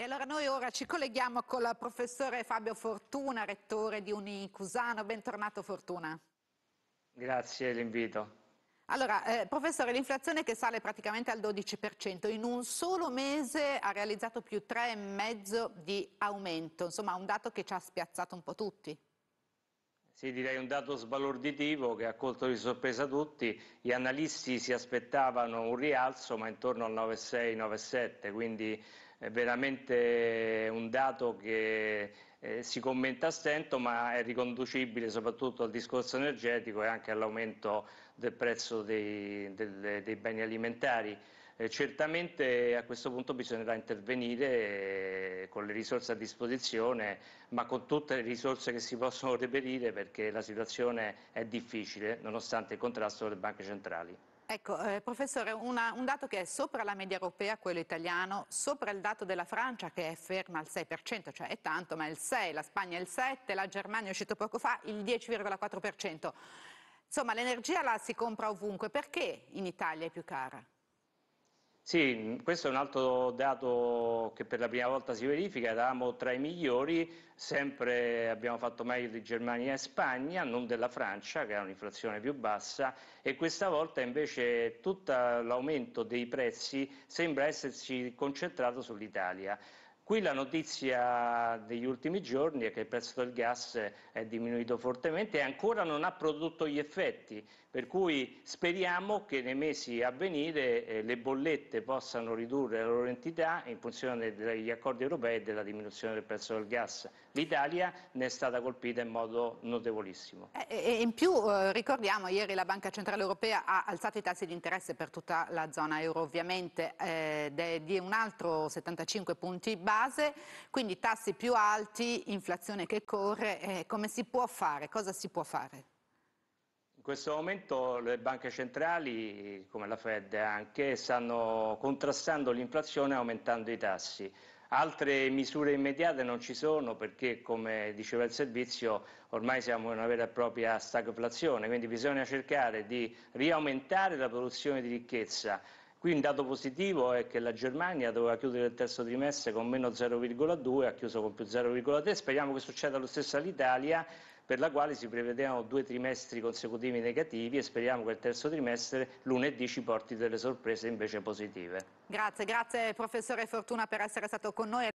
E allora noi ora ci colleghiamo con il professore Fabio Fortuna, rettore di Unicusano. Bentornato Fortuna. Grazie dell'invito. Allora, eh, professore, l'inflazione che sale praticamente al 12% in un solo mese ha realizzato più 3,5% di aumento, insomma un dato che ci ha spiazzato un po' tutti. Sì, direi un dato sbalorditivo che ha colto di sorpresa tutti. Gli analisti si aspettavano un rialzo, ma intorno al 9,6-9,7, quindi è veramente un dato che eh, si commenta a stento, ma è riconducibile soprattutto al discorso energetico e anche all'aumento del prezzo dei, del, dei beni alimentari. Eh, certamente a questo punto bisognerà intervenire eh, con le risorse a disposizione, ma con tutte le risorse che si possono reperire perché la situazione è difficile nonostante il contrasto delle banche centrali. Ecco, eh, professore, una, un dato che è sopra la media europea, quello italiano, sopra il dato della Francia che è ferma al 6%, cioè è tanto, ma è il 6%, la Spagna è il 7%, la Germania è uscita poco fa, il 10,4%. Insomma, l'energia la si compra ovunque, perché in Italia è più cara? Sì, questo è un altro dato che per la prima volta si verifica, eravamo tra i migliori, sempre abbiamo fatto meglio di Germania e Spagna, non della Francia che ha un'inflazione più bassa e questa volta invece tutto l'aumento dei prezzi sembra essersi concentrato sull'Italia. Qui la notizia degli ultimi giorni è che il prezzo del gas è diminuito fortemente e ancora non ha prodotto gli effetti, per cui speriamo che nei mesi a venire eh, le bollette possano ridurre la loro entità in funzione degli accordi europei e della diminuzione del prezzo del gas. L'Italia ne è stata colpita in modo notevolissimo. Eh, e in più eh, ricordiamo ieri la Banca Centrale Europea ha alzato i tassi di interesse per tutta la zona euro ovviamente eh, di un altro 75 punti base base, quindi tassi più alti, inflazione che corre, eh, come si può fare? Cosa si può fare? In questo momento le banche centrali, come la Fed anche, stanno contrastando l'inflazione aumentando i tassi. Altre misure immediate non ci sono perché, come diceva il servizio, ormai siamo in una vera e propria stagflazione, quindi bisogna cercare di riaumentare la produzione di ricchezza Qui un dato positivo è che la Germania doveva chiudere il terzo trimestre con meno 0,2, ha chiuso con più 0,3, speriamo che succeda lo stesso all'Italia per la quale si prevedevano due trimestri consecutivi negativi e speriamo che il terzo trimestre lunedì ci porti delle sorprese invece positive. Grazie, grazie professore Fortuna per essere stato con noi.